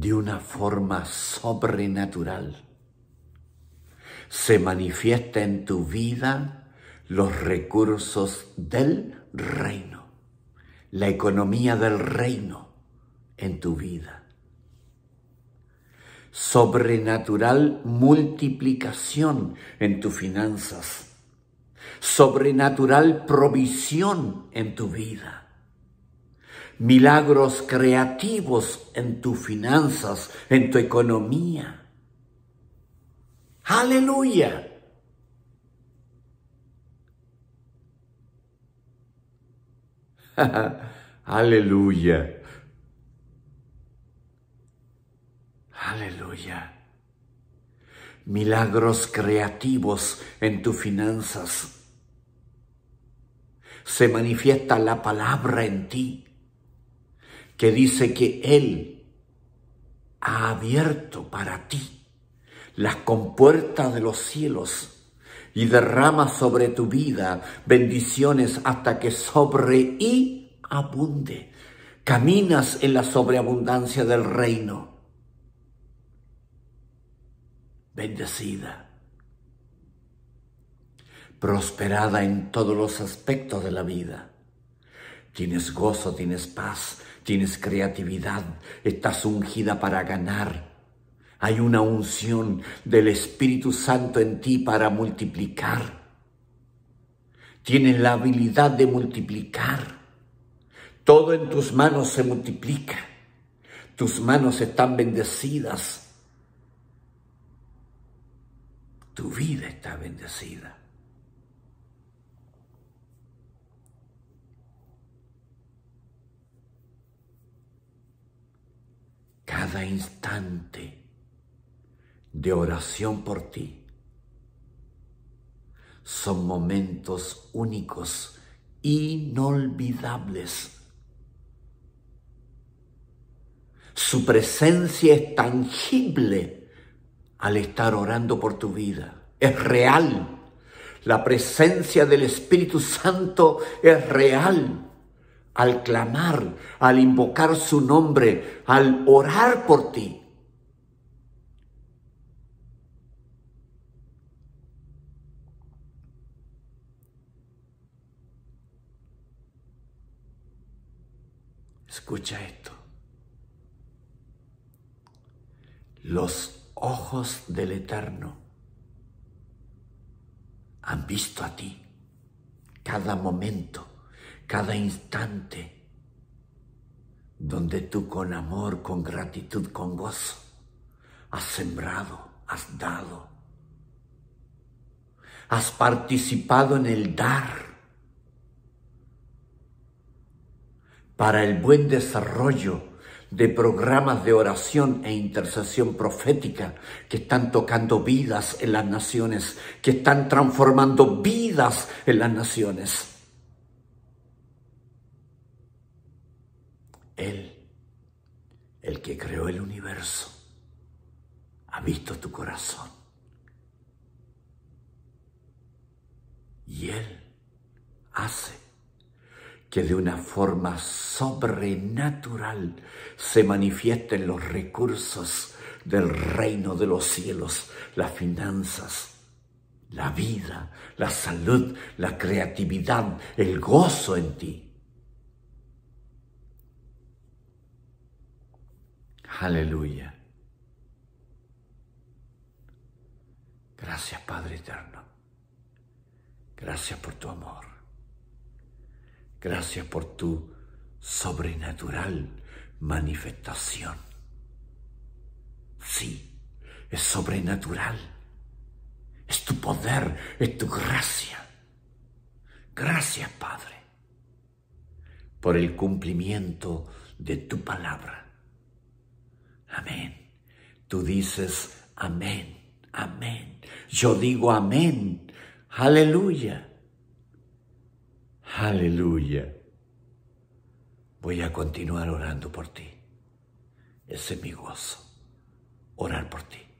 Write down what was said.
de una forma sobrenatural. Se manifiesta en tu vida los recursos del reino, la economía del reino en tu vida. Sobrenatural multiplicación en tus finanzas. Sobrenatural provisión en tu vida milagros creativos en tus finanzas, en tu economía. Aleluya. Aleluya. Aleluya. Milagros creativos en tus finanzas. Se manifiesta la palabra en ti que dice que Él ha abierto para ti las compuertas de los cielos y derrama sobre tu vida bendiciones hasta que sobre y abunde. Caminas en la sobreabundancia del reino. Bendecida. Prosperada en todos los aspectos de la vida. Tienes gozo, tienes paz, tienes creatividad, estás ungida para ganar. Hay una unción del Espíritu Santo en ti para multiplicar. Tienes la habilidad de multiplicar. Todo en tus manos se multiplica. Tus manos están bendecidas. Tu vida está bendecida. cada instante de oración por ti son momentos únicos, inolvidables. Su presencia es tangible al estar orando por tu vida. Es real. La presencia del Espíritu Santo es real al clamar, al invocar su nombre, al orar por ti. Escucha esto. Los ojos del Eterno han visto a ti cada momento cada instante donde tú con amor, con gratitud, con gozo, has sembrado, has dado, has participado en el dar para el buen desarrollo de programas de oración e intercesión profética que están tocando vidas en las naciones, que están transformando vidas en las naciones. Él, el que creó el universo, ha visto tu corazón. Y Él hace que de una forma sobrenatural se manifiesten los recursos del reino de los cielos, las finanzas, la vida, la salud, la creatividad, el gozo en ti. Aleluya. Gracias Padre Eterno. Gracias por tu amor. Gracias por tu sobrenatural manifestación. Sí, es sobrenatural. Es tu poder, es tu gracia. Gracias Padre por el cumplimiento de tu palabra. Amén. Tú dices, amén, amén. Yo digo amén. Aleluya. Aleluya. Voy a continuar orando por ti. Ese es mi gozo. Orar por ti.